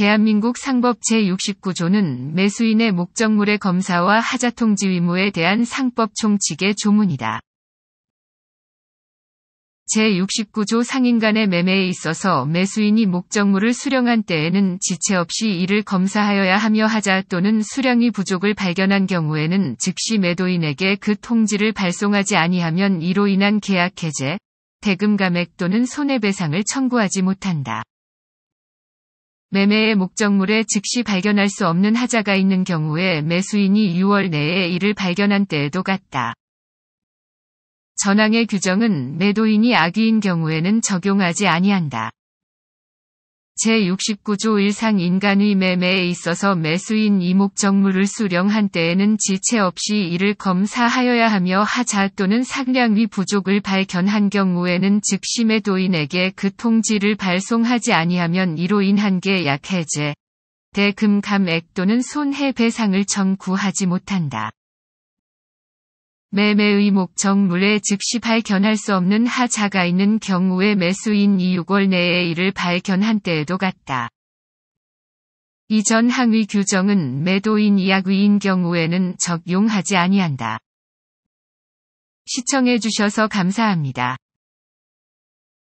대한민국 상법 제69조는 매수인의 목적물의 검사와 하자통지 의무에 대한 상법 총칙의 조문이다. 제69조 상인간의 매매에 있어서 매수인이 목적물을 수령한 때에는 지체 없이 이를 검사하여야 하며 하자 또는 수량이 부족을 발견한 경우에는 즉시 매도인에게 그 통지를 발송하지 아니하면 이로 인한 계약 해제, 대금 감액 또는 손해배상을 청구하지 못한다. 매매의 목적물에 즉시 발견할 수 없는 하자가 있는 경우에 매수인이 6월 내에 이를 발견한 때에도 같다. 전항의 규정은 매도인이 악의인 경우에는 적용하지 아니한다. 제69조 1상 인간의 매매에 있어서 매수인 이목적물을 수령한 때에는 지체 없이 이를 검사하여야 하며 하자 또는 상량위 부족을 발견한 경우에는 즉시 매도인에게 그 통지를 발송하지 아니하면 이로 인한 게 약해제, 대금 감액 또는 손해배상을 청구하지 못한다. 매매의 목적물에 즉시 발견할 수 없는 하자가 있는 경우에 매수인이 6월 내에 이를 발견한 때에도 같다. 이전 항의 규정은 매도인 이약위인 경우에는 적용하지 아니한다. 시청해주셔서 감사합니다.